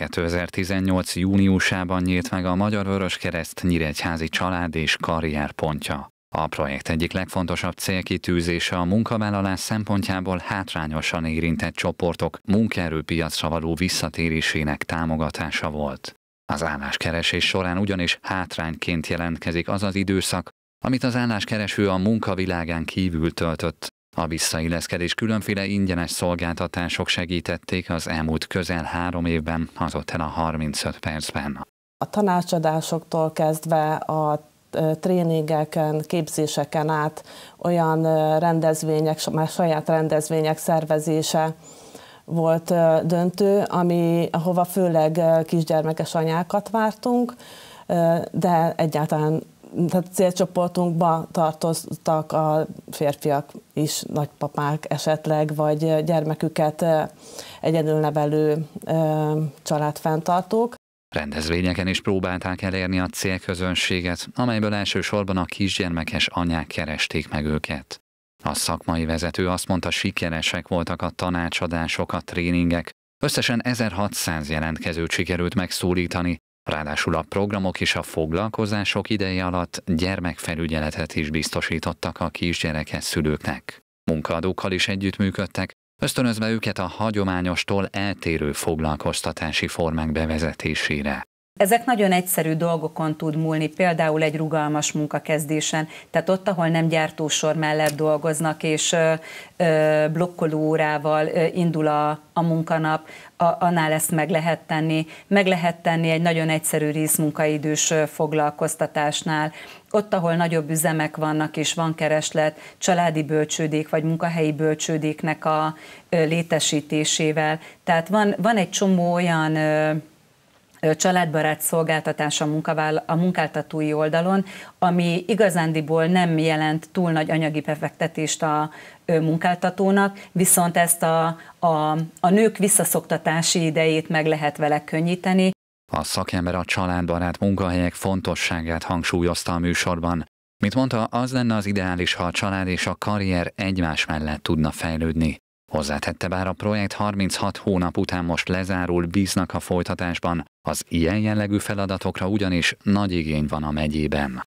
2018. júniusában nyílt meg a Magyar Vörös Kereszt Nyíregyházi Család és Karrierpontja. A projekt egyik legfontosabb célkitűzése a munkavállalás szempontjából hátrányosan érintett csoportok munkaerőpiacra való visszatérésének támogatása volt. Az álláskeresés során ugyanis hátrányként jelentkezik az az időszak, amit az álláskereső a munkavilágán kívül töltött, a visszailleszkedés különféle ingyenes szolgáltatások segítették az elmúlt közel három évben az el a 35 percben. A tanácsadásoktól kezdve a e, tréningeken, képzéseken át olyan e, rendezvények, már saját rendezvények szervezése volt e, döntő, ami, ahova főleg kisgyermekes anyákat vártunk, de egyáltalán tehát célcsoportunkba tartoztak a férfiak is, nagypapák esetleg, vagy gyermeküket egyedülnevelő családfenntartók. Rendezvényeken is próbálták elérni a célközönséget, amelyből elsősorban a kisgyermekes anyák keresték meg őket. A szakmai vezető azt mondta, sikeresek voltak a tanácsadások, a tréningek. Összesen 1600 jelentkezőt sikerült megszólítani, Ráadásul a programok és a foglalkozások ideje alatt gyermekfelügyeletet is biztosítottak a kisgyerekes szülőknek. Munkaadókkal is együttműködtek, ösztönözve őket a hagyományostól eltérő foglalkoztatási formák bevezetésére. Ezek nagyon egyszerű dolgokon tud múlni, például egy rugalmas munkakezdésen, tehát ott, ahol nem gyártósor mellett dolgoznak, és ö, ö, blokkoló órával ö, indul a, a munkanap, a, annál ezt meg lehet tenni. Meg lehet tenni egy nagyon egyszerű részmunkaidős foglalkoztatásnál, ott, ahol nagyobb üzemek vannak és van kereslet, családi bölcsődék vagy munkahelyi bölcsődéknek a létesítésével. Tehát van, van egy csomó olyan családbarát szolgáltatás a, a munkáltatói oldalon, ami igazándiból nem jelent túl nagy anyagi befektetést a munkáltatónak, viszont ezt a, a, a nők visszaszoktatási idejét meg lehet vele könnyíteni. A szakember a családbarát munkahelyek fontosságát hangsúlyozta a műsorban. Mint mondta, az lenne az ideális, ha a család és a karrier egymás mellett tudna fejlődni. Hozzátette, bár a projekt 36 hónap után most lezárul, bíznak a folytatásban, az ilyen jellegű feladatokra ugyanis nagy igény van a megyében.